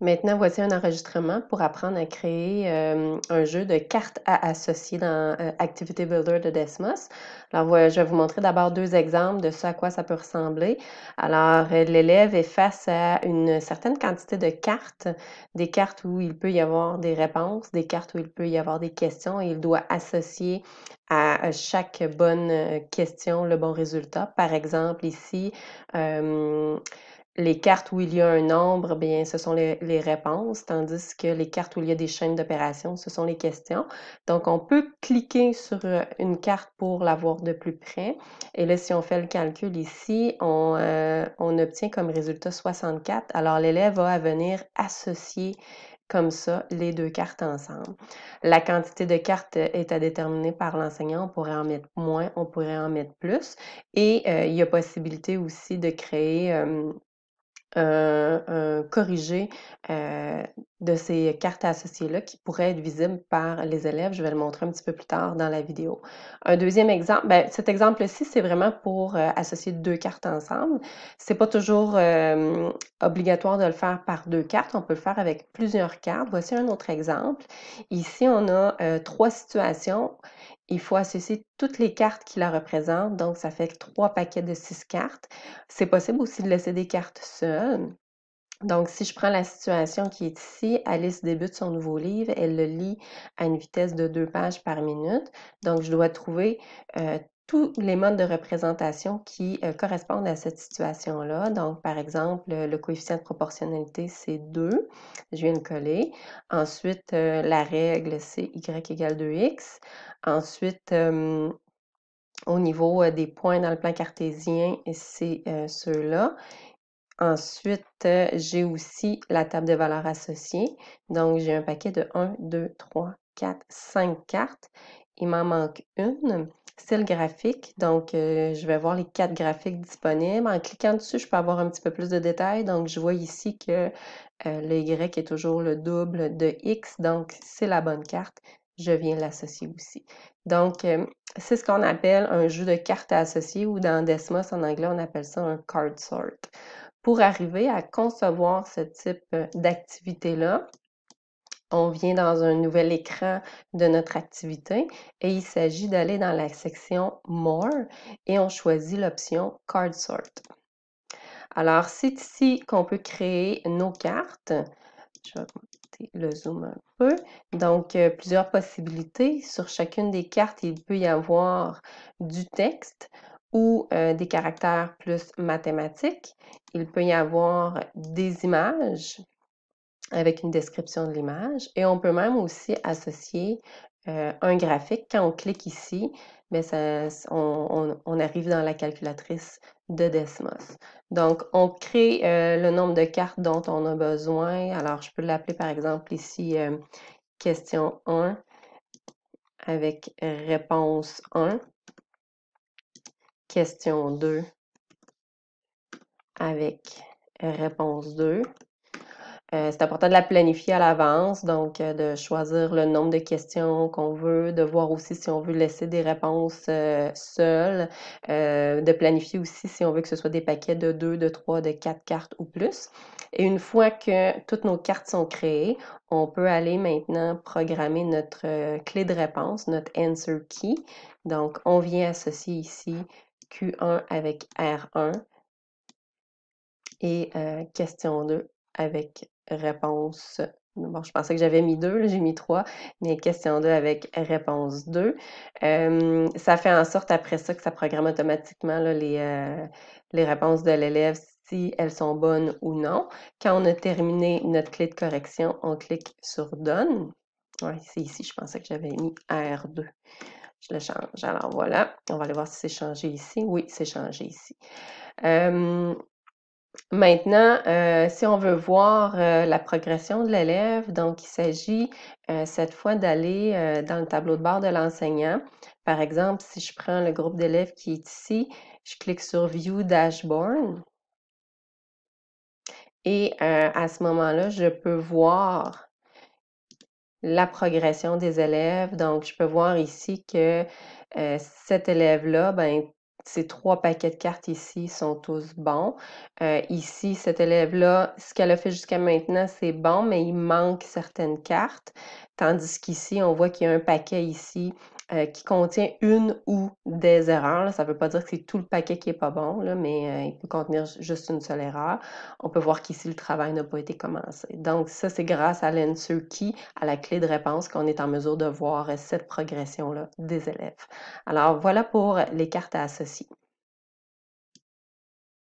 Maintenant, voici un enregistrement pour apprendre à créer euh, un jeu de cartes à associer dans euh, Activity Builder de Desmos. Alors, je vais vous montrer d'abord deux exemples de ce à quoi ça peut ressembler. Alors, euh, l'élève est face à une certaine quantité de cartes, des cartes où il peut y avoir des réponses, des cartes où il peut y avoir des questions et il doit associer à chaque bonne question le bon résultat. Par exemple, ici, les cartes où il y a un nombre, bien, ce sont les, réponses, tandis que les cartes où il y a des chaînes d'opérations, ce sont les questions. Donc, on peut cliquer sur euh, une carte pour la voir de plus près. Et là, si on fait le calcul ici, on, euh, on obtient comme résultat 64. Alors, l'élève va venir associer comme ça les deux cartes ensemble. La quantité de cartes est à déterminer par l'enseignant. On pourrait en mettre moins, on pourrait en mettre plus. Et euh, il y a possibilité aussi de créer... Euh, euh, corriger euh, de ces cartes associées-là qui pourraient être visibles par les élèves. Je vais le montrer un petit peu plus tard dans la vidéo. Un deuxième exemple, ben, cet exemple-ci, c'est vraiment pour euh, associer deux cartes ensemble. C'est pas toujours euh, obligatoire de le faire par deux cartes. On peut le faire avec plusieurs cartes. Voici un autre exemple. Ici, on a euh, trois situations. Il faut associer toutes les cartes qui la représentent, donc ça fait trois paquets de six cartes. C'est possible aussi de laisser des cartes seules. Donc, si je prends la situation qui est ici, Alice débute son nouveau livre, elle le lit à une vitesse de deux pages par minute. Donc, je dois trouver euh, tous les modes de représentation qui euh, correspondent à cette situation-là. Donc, par exemple, euh, le coefficient de proportionnalité, c'est 2. Je viens de coller. Ensuite, la règle, c'est y égale 2x. Ensuite, au niveau des points dans le plan cartésien, c'est ceux-là. Ensuite, euh, j'ai aussi la table de valeurs associées. Donc, j'ai un paquet de 1, 2, 3, 4, 5 cartes. Il m'en manque une, c'est le graphique. Donc, euh, je vais voir les quatre graphiques disponibles. En cliquant dessus, je peux avoir un petit peu plus de détails. Donc, je vois ici que euh, le Y est toujours le double de X. Donc, c'est la bonne carte. Je viens l'associer aussi. Donc, c'est ce qu'on appelle un jeu de cartes associées ou dans Desmos en anglais, on appelle ça un card sort pour arriver à concevoir ce type euh, d'activité-là, on vient dans un nouvel écran de notre activité et il s'agit d'aller dans la section More et on choisit l'option Card Sort. Alors, c'est ici qu'on peut créer nos cartes. Je vais augmenter le zoom un peu. Donc, euh, plusieurs possibilités. Sur chacune des cartes, il peut y avoir du texte ou euh, des caractères plus mathématiques. Il peut y avoir des images avec une description de l'image et on peut même aussi associer euh, un graphique. Quand on clique ici, mais ben on, arrive dans la calculatrice de Desmos. Donc, on crée euh, le nombre de cartes dont on a besoin. Alors, je peux l'appeler par exemple ici question 1 avec réponse 1 question 2 avec réponse 2. Euh, c'est important de la planifier à l'avance, donc euh, de choisir le nombre de questions qu'on veut, de voir aussi si on veut laisser des réponses euh, seules, de planifier aussi si on veut que ce soit des paquets de 2, de 3, de 4 cartes ou plus. Et une fois que toutes nos cartes sont créées, on peut aller maintenant programmer notre clé de réponse, notre answer key. Donc, on vient associer ici Q1 avec R1 et euh, question 2 avec réponse. Bon, je pensais que j'avais mis 2, j'ai mis 3, mais question 2 avec réponse 2. ça fait en sorte après ça que ça programme automatiquement euh, les, réponses de l'élève si elles sont bonnes ou non. Quand on a terminé notre clé de correction, on clique sur Donne. Ouais, c'est ici, je pensais que j'avais mis R2. Je le change. Alors voilà, on va aller voir si c'est changé ici. Oui, c'est changé ici. maintenant, euh, si on veut voir euh, la progression de l'élève, donc il s'agit euh, cette fois d'aller dans le tableau de bord de l'enseignant. Par exemple, si je prends le groupe d'élèves qui est ici, je clique sur View Dashboard. Et à ce moment-là, je peux voir la progression des élèves. Donc, je peux voir ici que euh, cet élève-là, ben, ces trois paquets de cartes ici sont tous bons. Euh, ici, cet élève-là, ce qu'elle a fait jusqu'à maintenant, c'est bon, mais il manque certaines cartes. Tandis qu'ici, on voit qu'il y a un paquet ici euh, qui contient une ou des erreurs. Ça ne veut pas dire que c'est tout le paquet qui n'est pas bon, là, mais euh, il peut contenir juste une seule erreur. On peut voir qu'ici, le travail n'a pas été commencé. Donc, ça, c'est grâce à qui à la clé de réponse, qu'on est en mesure de voir cette progression-là des élèves. Alors, voilà pour les cartes à associer Merci.